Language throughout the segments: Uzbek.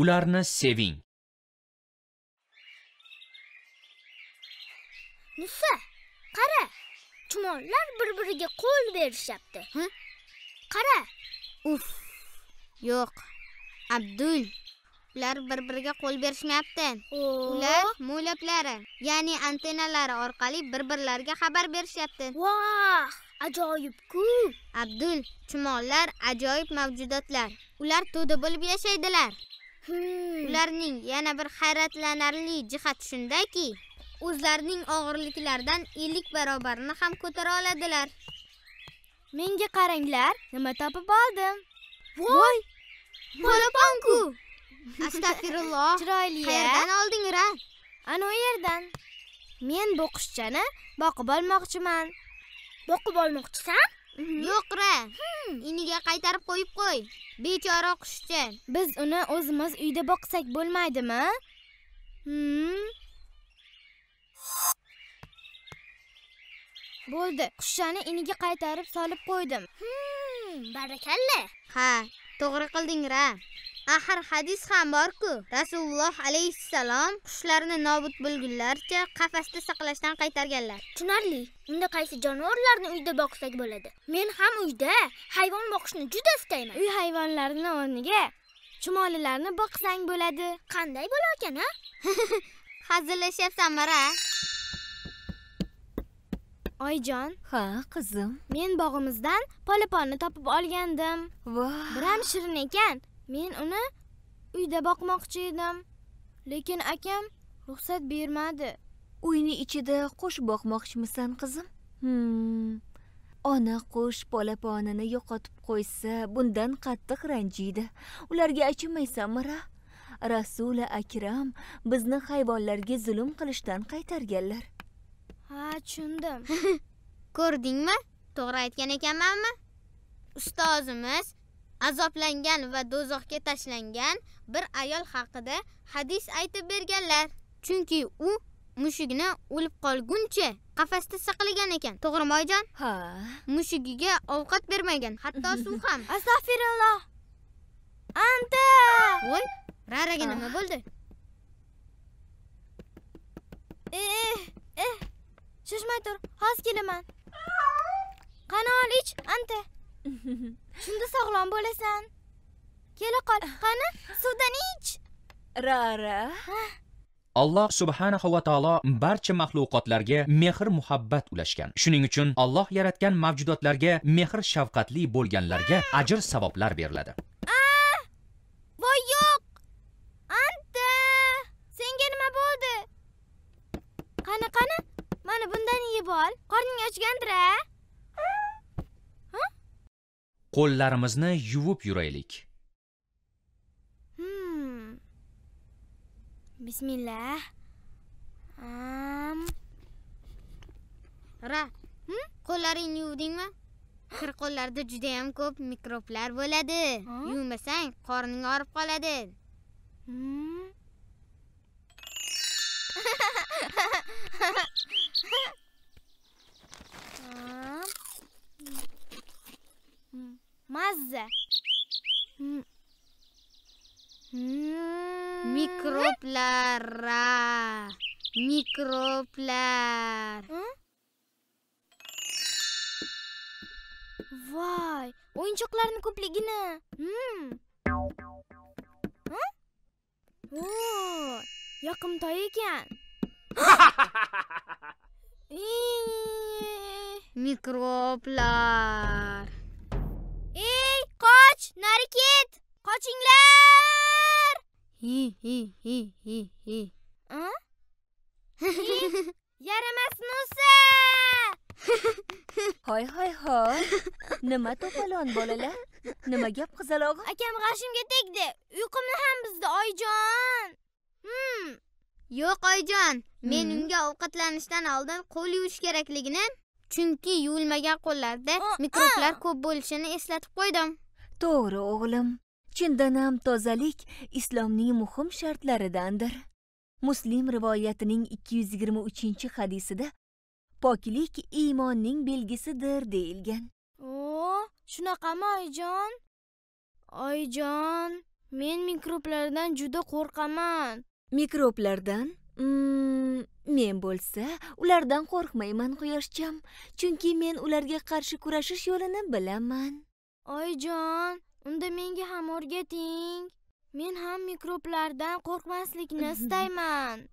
ularni seving nusa qara chumollar bir biriga qo'l berishyapti qara uf yo'q abdul ular bir biriga qo'l berishmayapti ular mo'laplari, ya'ni antennalari orqali bir birlariga xabar berishyapti voh ajoyibku abdul chumollar ajoyib mavjudotlar ular to'da bo'lib yashaydilar Hmm. ularning yana bir hayratlanarli jihati shundaki o'zlarining og'irliklaridan 50 barobarini ham ko'tara oladilar menga qaranglar nima topib oldim voy polaponku astag'firulloh chiroyli qayerdan ra ana u yerdan men bu qushchani boqib olmoqchiman boqib olmoqchisan Mm-hmm. yo'q ra hmm. iniga qaytarib qo'yib qo'y bechora qushcha biz uni o'zimiz uyda boqsak bo'lmaydimi hmm? bo'ldi qushchani iniga qaytarib solib qo'ydim hmm, barakalla ha to'g'ri qilding ra axir hadis ham borku rasululloh alayhissalom qushlarni nobud bo'lgunlarcha qafasda saqlashdan qaytarganlar tushunarli unda qaysi jonivorlarni uyda boqsak bo'ladi men ham uyda hayvon boqishni juda istayman uy hayvonlarini o'rniga chumolilarni boqsang bo'ladi qanday bo'larkan a hazillashyapsan mara oyijon ha qizim men bog'imizdan polaponni topib olgandim Voh, biram shirin ekan Men uni uyda boqmoqchi edim, lekin akam ruxsat bermadi. Uyni ichida qush boqmoqchimisan, qizim? Hmm. Ona qush polaponini yo'qotib qo'ysa, bundan qattiq ranjiydi. Ularga achinmaysanmi, ra? Rasul Akram bizni hayvonlarga zulm qilishdan qaytarganlar. Ha, tushundim. Ko'rdingmi? To'g'ri aytgan ekanmanmi? Ustozimiz azoblangan va do'zaxga tashlangan bir ayol haqida hadis aytib berganlar chunki u mushugni o'lib qolguncha qafasda saqlagan ekan to'g'rimi oyijon ha mushugiga ovqat bermagan hatto suv ham astag'firulloh anta voy raraga nima ah. bo'ldi e eh, eh, eh. shoshmay tur hozir kelaman qani ol ich anta shunda sog'lom bo'lasan kela qol qani suvdan ich rara alloh subhanahu va taolo barcha maxluqotlarga mehr muhabbat ulashgan shuning uchun alloh yaratgan mavjudotlarga mehr shafqatli bo'lganlarga ajr savoblar beriladi voy yo'q anta senga nima bo'ldi qani qani mana bundan yeb ol qorning ochgandir a qo'llarimizni yuvib yuraylik hmm. bismillah um... ra hmm? qo'llaringni yuvdingmi kir qo'llarda juda ham ko'p mikroblar bo'ladi yuvmasang qorning og'rib qoladi hmm? mazza mikroblar mikroblar voy o'yinchoqlarni ko'pligini o yoqimtoy ekan Mikroplar. ey qoch nari ket qochinglar hi hi hi hi hi yaramas musa hoy hoy hoy nima to'polon bolalar nima gap qizaloq? akam g'ashimga tegdi uyqumni ham bizdi oyjon. hmm. yo'q oyjon. men hmm. unga ovqatlanishdan oldin qo'l yuvish kerakligini chunki yuvilmagan qo'llarda mikroblar ko'p bo'lishini eslatib qo'ydim to'g'ri o'g'lim ham tozalik islomning muhim shartlaridandir muslim rivoyatining 223 hadisida poklik iymonning belgisidir deyilgan o shunaqami oyijon oyijon men mikroblardan juda qo'rqaman mikroblardan hmm, men bo'lsa ulardan qo'rqmayman quyoshcham chunki men ularga qarshi kurashish yo'lini bilaman Oyjon, unda menga ham o'rgating men ham mikroblardan qo'rqmaslikni istayman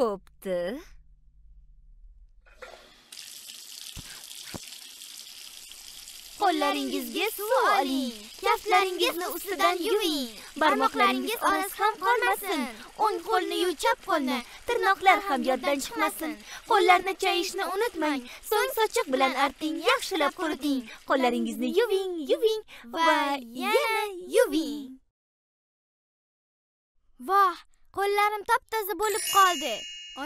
bo'pti Qo'llaringizga suv oling. Kaftlaringizni ustidan yuving. Barmoqlaringiz orasi ham qolmasin. O'ng qo'lni yu chap qo'lni, tirnoqlar ham yoddan chiqmasin. Qo'llarni chayishni unutmang. So'ng sochiq bilan arting, yaxshilab quriting. Qo'llaringizni yuving, yuving va yana yuving. Voh, qo'llarim top-toza bo'lib qoldi.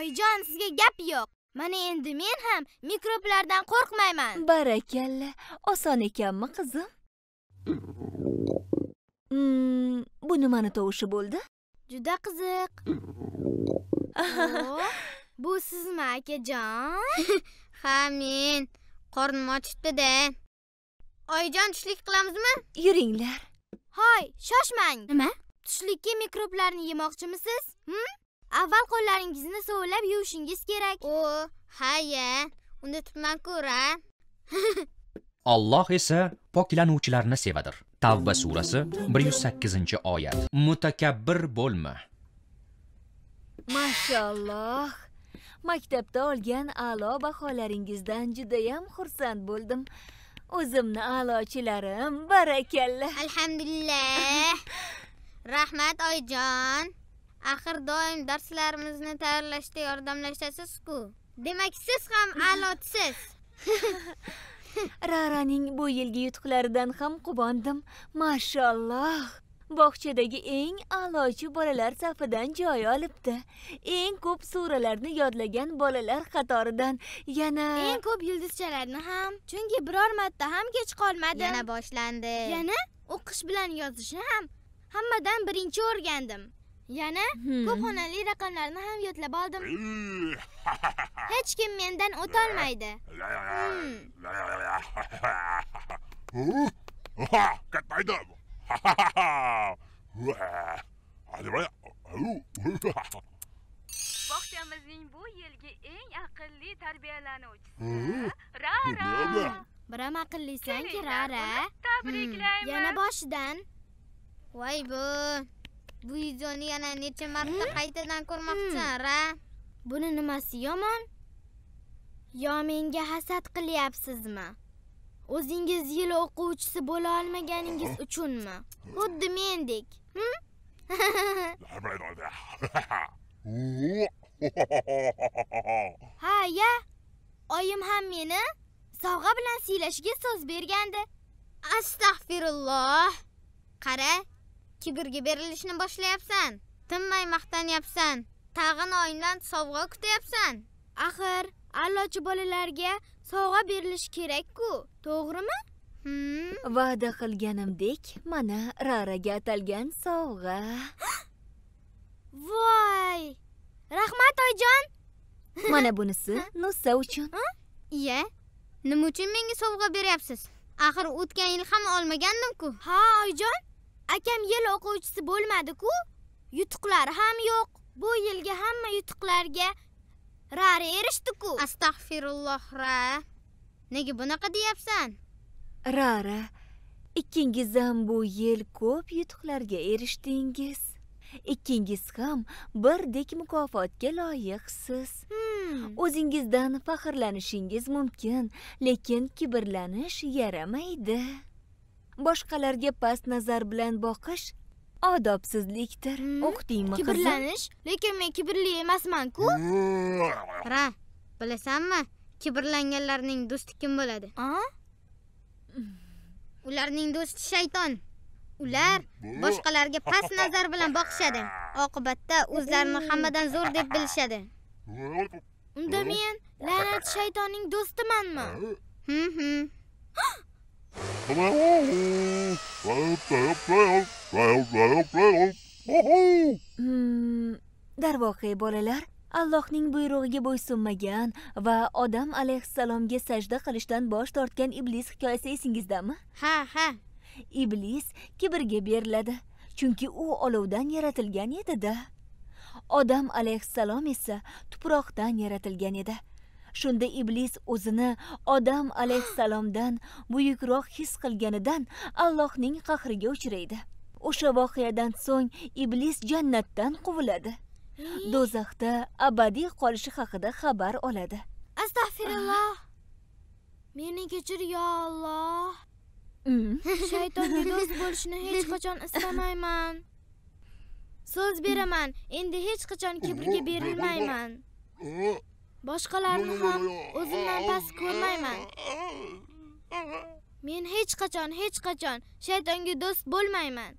Oyjon, sizga gap yo'q. mana endi men ham mikroblardan qo'rqmayman barakalla oson ekanmi qizim hmm, bu nimani tovushi bo'ldi juda qiziq bu sizmi akajon ha men qornim ochdi-da. oyijon tushlik qilamizmi yuringlar hoy shoshmang nima tushlikka mikroblarni yemoqchimisiz hmm? avval qo'llaringizni suvlab yuvishingiz kerak o ha-ya, unda kora alloh esa poklanuvchilarni sevadir tavba surasi 108 oyat mutakabbir bo'lma mashalloh maktabda olgan a'lo baholaringizdan judayam xursand bo'ldim o'zimni a'lochilarim barakalla alhamdulillah rahmat oyijon axir doim darslarimizni tayyorlashda yordamlashasizku demak siz ham a'lochisiz raraning bu yilgi yutuqlaridan ham quvondim mashalloh bog'chadagi eng a'lochi bolalar safidan joy olibdi eng ko'p suralarni yodlagan bolalar qatoridan yana eng ko'p yulduzchalarni ham chunki biror marta ham kech qolmadim yana boshlandi yana o'qish bilan yozishni ham hammadan birinchi o'rgandim yana hmm. ko'p xonali raqamlarni ham yodlab oldim hech kim mendan o'tolmaydi kattaydim bog'chamizning bu yilgi eng aqlli tarbiyalanuvchisi hmm. rara aqllisan-ki, rara tabriklayman hmm. yana boshidan voy bu bu videoni yana necha marta qaytadan ko'rmoqchisan ra buni nimasi yomon yo menga hasad qilyapsizmi o'zingiz yil o'quvchisi bo'la olmaganingiz uchunmi xuddi mendek hm? ha ya oyim ham meni sovg'a bilan siylashiga so'z bergandi astag'firulloh qara kibrga berilishni boshlayapsan tinmay maqtanyapsan tag'in oyingdan sovg'a kutyapsan axir allochi bolalarga sovg'a berilishi kerak-ku, to'g'rimi hmm? va'da qilganimdek mana raraga atalgan sovg'a voy rahmat oyijon mana bunisi nusa uchun iya nima uchun menga sovg'a beryapsiz axir o'tgan yil ham olmagandim-ku ha oyijon akam yil o'quvchisi bo'lmadi-ku yutuqlari ham yo'q bu yilgi hamma yutuqlarga rari erishdi-ku astag'firulloh ra nega bunaqa deyapsan rara ikkingiz ham bu yil ko'p yutuqlarga erishdingiz ikkingiz ham birdek mukofotga loyiqsiz hmm. o'zingizdan faxrlanishingiz mumkin lekin kibrlanish yaramaydi boshqalarga past nazar bilan boqish odobsizlikdir hmm. o'qitingmi kibrlanish lekin men kibrli emasman-ku ra bilasanmi kibrlanganlarning do'sti kim bo'ladi ularning do'sti shayton ular boshqalarga past nazar bilan boqishadi oqibatda o'zlarini hammadan zo'r deb bilishadi unda men la'nat shaytonning do'stimanmi hm, hm. Hmm, darvoqe bolalar allohning buyrug'iga bo'ysunmagan va odam alayhissalomga sajda qilishdan bosh tortgan iblis hikoyasi esingizdami ha ha iblis kibrga beriladi chunki u olovdan yaratilgan edida odam alayhissalom esa tuproqdan yaratilgan edi shunda iblis o'zini odam alayhissalomdan buyukroq his qilganidan allohning qahriga uchraydi o'sha voqeadan so'ng iblis jannatdan quviladi do'zaxda abadiy qolishi haqida xabar oladi astag'firulloh meni kechir yo olloh mm. shaytonga do'st bo'lishni hech qachon istamayman so'z beraman endi hech qachon kibrga berilmayman mm. boshqalarni ham o'zimdan past ko'rmayman men hech qachon hech qachon shaytonga do'st bo'lmayman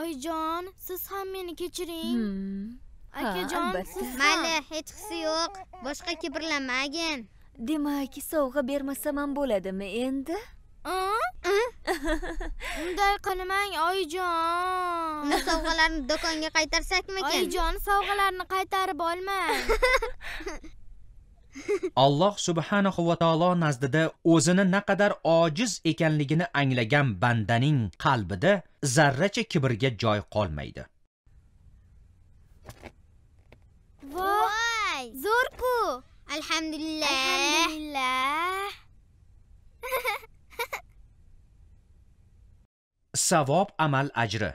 oyijon siz ham meni kechiring hmm. akajon siz mayli hech qisi yo'q boshqa kibrlanmagin demak sovg'a bermasam ham bo'ladimi endi Hm? Hm? unday qilmang oyijon sovg'alarni do'konga qaytarsakmikin oyijon sovg'alarni qaytarib olmang alloh subhanahu va taolo nazdida o'zini naqadar ojiz ekanligini anglagan bandaning qalbida zarracha kibrga joy qolmaydi voy zo'rku alhamdulillah alhamdulillah savob amal ajri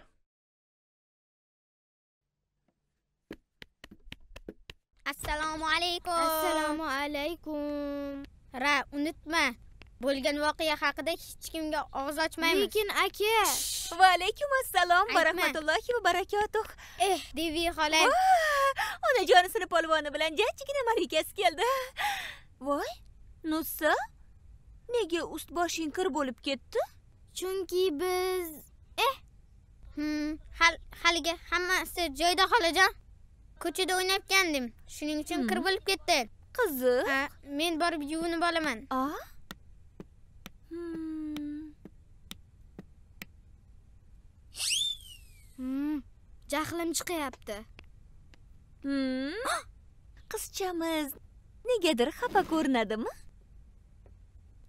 assalomu alaykum assalomu alaykum ra unutma bo'lgan voqea haqida hech kimga og'iz ochmaymiz lekin aka va alaykum assalom va rahmatullohi va barakatuh eh devi xola onajonisini polvoni bilan jajjigina marikasi keldi voy nusa nega ust boshing kir bo'lib ketdi chunki biz eh hmm, hal haligi hammasi joyida xolajon ko'chada o'ynayotgandim shuning uchun kir hmm. bo'lib ketdi qiziq men borib yuvinib olaman a hmm. Hmm, jahlim chiqyapti qizchamiz negadir xafa ko'rinadimi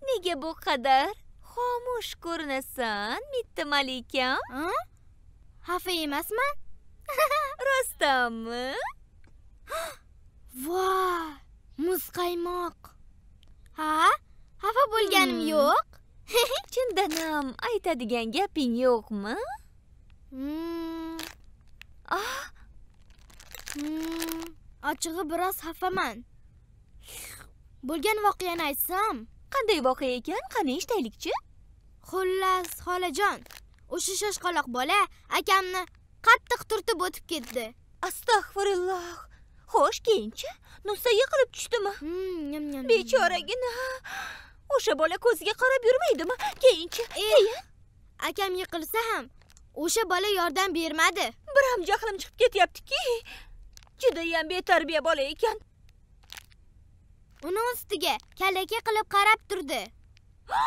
nega bu qadar xomush ko'rinasan bitta malikam xafa emasman rostdanmi voy muzqaymoq ha xafa bo'lganim hmm. yo'q chindanam aytadigan gaping yo'qmi hmm. Ah. Hmm. ochig'i biroz xafaman bo'lgan voqeani aytsam qanday voqea ekan qani eshitaylikchi xullas xolajon o'sha shoshqaloq bola akamni qattiq turtib o'tib ketdi astag'firulloh xo'sh keyinchi nusa yiqilib tushdimi hmm, bechoragina o'sha bola ko'ziga qarab yurmaydimi keyinchi eh, keyin akam yiqilsa ham o'sha bola yordam bermadi biram jahlim chiqib ketyaptiki judayam betarbiya bola ekan uni ustiga kalaka qilib qarab turdi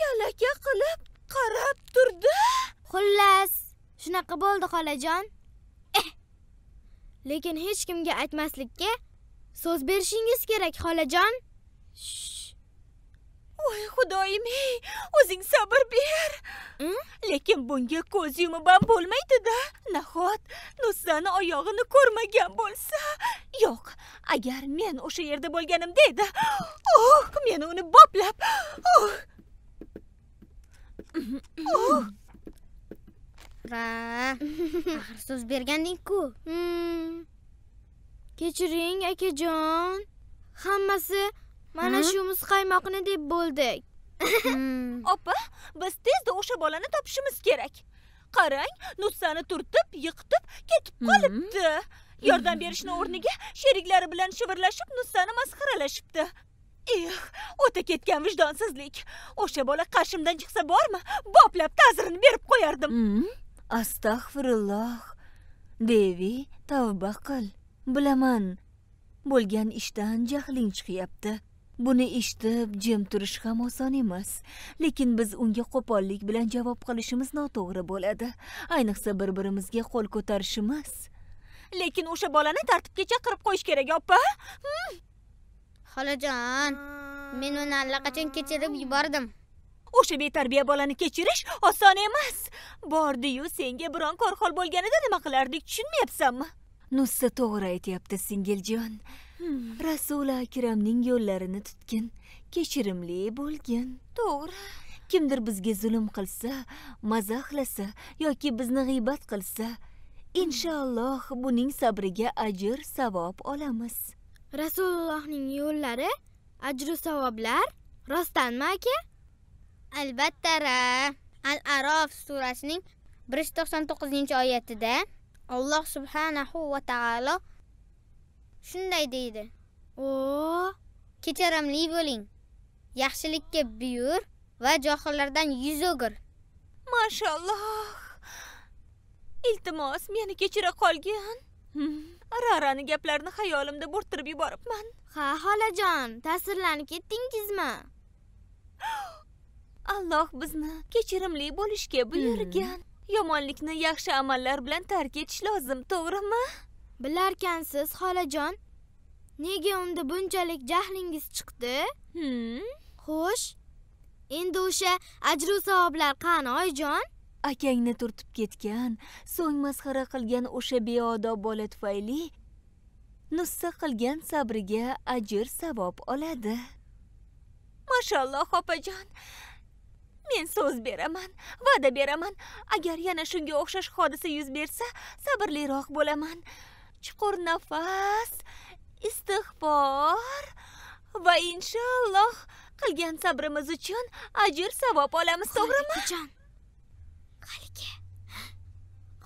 kalaka qilib qarab turdi xullas shunaqa bo'ldi xolajon eh. lekin hech kimga aytmaslikka so'z berishingiz kerak xolajon voy xudoyim ey o'zing sabr ber lekin bunga ko'z yumib ham bo'lmaydida nahot nussani oyog'ini ko'rmagan bo'lsa yo'q agar men o'sha yerda bo'lganimda edi oh meni uni boplab oh. oh. ra axir so'z berganding-ku. Kechiring, akajon. Hammasi mana shu muzqaymoqni deb bo'ldik hmm. opa biz tezda o'sha bolani topishimiz kerak qarang nutsani turtib yiqitib ketib hmm. qolibdi yordam hmm. berishni o'rniga sheriklari bilan shivirlashib nutsani masxaralashibdi eh o'ta ketgan vijdonsizlik o'sha bola qarshimdan chiqsa bormi boplab ta'zirini berib qo'yardim astag'firulloh devi tavba qil bilaman bo'lgan ishdan jahling chiqyapti buni eshitib jim turish ham oson emas lekin biz unga qo'pollik bilan javob qilishimiz noto'g'ri bo'ladi ayniqsa bir birimizga qo'l ko'tarishimiz lekin o'sha bolani tartibga chaqirib qo'yish kerak opa hmm. xolajon men uni allaqachon kechirib yubordim o'sha betarbiya bolani kechirish oson emas bordiyu senga biron korxol bo'lganida nima qilardik tushunmayapsanmi nussa to'g'ri aytyapti singiljon Hmm. rasuli akramning yo'llarini tutgin kechirimli bo'lgin to'g'ri kimdir bizga zulm qilsa mazahlasa yoki bizni g'iybat qilsa inshaalloh buning sabriga ajr savob olamiz rasulullohning yo'llari ajru savoblar rostdanmi aka albatta ra al arof surasining bir yuz to'qson to'qqizinchi oyatida alloh subhanahu va taolo shunday deydi o kechirimli bo'ling yaxshilikka buyur va johillardan yuz o'gir mashalloh iltimos meni kechira qolgin rarani gaplarini xayolimda bo'rttirib yuboribman ha xolajon ta'sirlanib ketdingizmi alloh bizni kechirimli bo'lishga buyurgan hmm. yomonlikni yaxshi amallar bilan tark etish lozim to'g'rimi bilarkansiz xolajon nega unda bunchalik jahlingiz chiqdi hmm? xo'sh endi o'sha ajru savoblar qani oyijon akangni turtib ketgan so'ng masxara qilgan o'sha beodob bola tufayli nussa qilgan sabriga ajr savob oladi mashalloh opajon men so'z beraman va'da beraman agar yana shunga o'xshash hodisa yuz bersa sabrliroq bo'laman chuqur nafas istig'for va inshaalloh qilgan sabrimiz uchun ajr savob olamiz to'g'rimi onajon haligi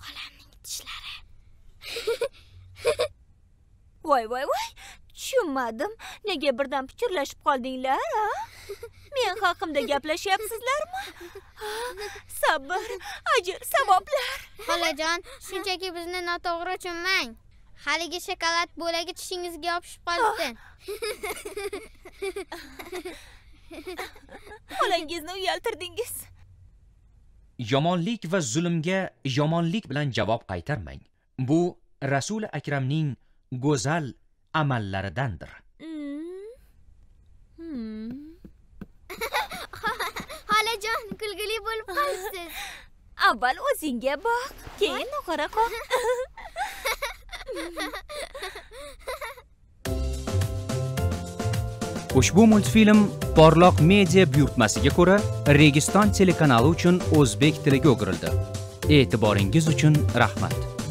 onamning tishlari voy voy voy tushunmadim nega birdan pichirlashib qoldinglar a men haqimda gaplashyapsizlarmi sabr ajr savoblar xolajon shunchaki bizni noto'g'ri tushunmang haligi shokolad bo'lagi tishingizga yopishib qolibdi bolangizni uyaltirdingiz yomonlik va zulmga yomonlik bilan javob qaytarmang bu rasuli akramning go'zal amallaridandir hmm. Hmm. xolajon kulgili bo'lib qolibsiz avval o'zingga boq keyin noqora qoq ushbu multfilm porloq media buyurtmasiga ko'ra registon telekanali uchun o'zbek tiliga o'girildi e'tiboringiz uchun rahmat